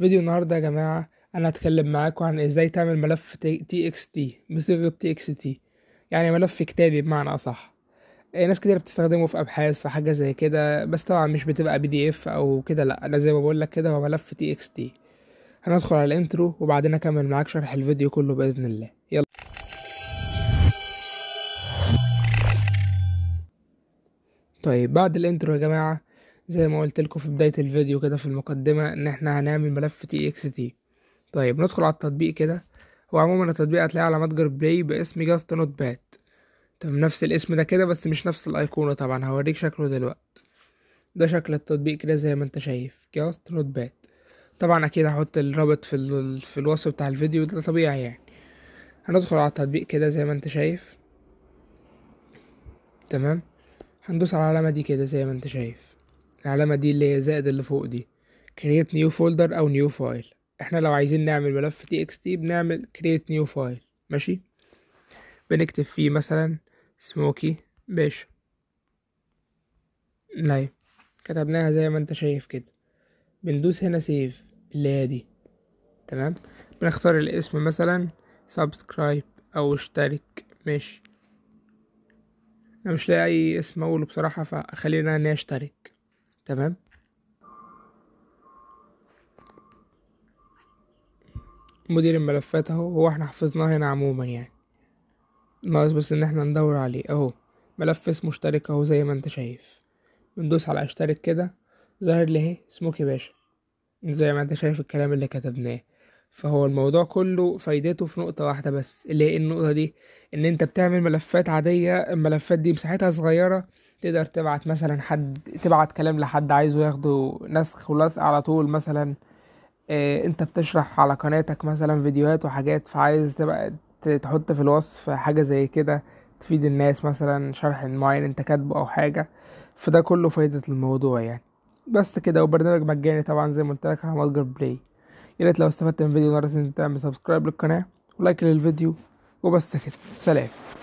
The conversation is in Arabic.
فيديو النهاردة يا جماعة أنا هتكلم معاكم عن إزاي تعمل ملف تي تي بصيغة تي تي يعني ملف كتابي بمعنى أصح إيه، ناس كتير بتستخدمه في أبحاث في حاجة زي كده بس طبعا مش بتبقى بي دي اف أو كده لأ أنا زي ما بقولك كده هو ملف تي تي هندخل على الانترو وبعدين أكمل معاك شرح الفيديو كله بإذن الله يلا طيب بعد الانترو يا جماعة زي ما قلت لكم في بداية الفيديو كده في المقدمة ان احنا هنعمل ملف تي اكس تي طيب ندخل على التطبيق كده هو عموما التطبيق هتلاقيه على متجر بلاي باسم جاست نوت باد طيب نفس الاسم ده كده بس مش نفس الايقونة طبعا هوريك شكله دلوقت ده شكل التطبيق كده زي ما انت شايف جاست نوت باد طبعا اكيد هحط الرابط في, ال... في الوصف بتاع الفيديو ده طبيعي يعني هندخل على التطبيق كده زي ما انت شايف تمام هندوس على العلامة دي كده زي ما انت شايف العلامة دي اللي هي زائد اللي فوق دي create new folder أو new file احنا لو عايزين نعمل ملف txt بنعمل create new file ماشي بنكتب فيه مثلا سموكي باشا لاي كتبناها زي ما انت شايف كده بندوس هنا سيف اللي هي دي تمام بنختار الاسم مثلا سبسكرايب او اشترك ماشي انا مش لاقي اي اسم اقوله بصراحة فخلينا نشترك تمام مدير الملفات اهو هو احنا حفظناه هنا عموما يعني ناقص بس ان احنا ندور عليه اهو ملف اسمه اشترك اهو زي ما انت شايف بندوس على اشترك كده ظاهر لي اهي يا باشا زي ما انت شايف الكلام اللي كتبناه فهو الموضوع كله فايدته في نقطة واحدة بس اللي هي النقطة دي ان انت بتعمل ملفات عادية الملفات دي مساحتها صغيرة تقدر تبعت مثلا حد تبعت كلام لحد عايزه ياخده نسخ ولصق على طول مثلا آه، انت بتشرح على قناتك مثلا فيديوهات وحاجات فعايز تبقى تحط في الوصف حاجة زي كده تفيد الناس مثلا شرح معين انت كاتبه او حاجة فده كله فايدة الموضوع يعني بس كده وبرنامج مجاني طبعا زي ما قلت لك على متجر بلاي يا ريت لو استفدت من الفيديو ده تعمل سبسكرايب للقناة ولايك للفيديو وبس كده سلام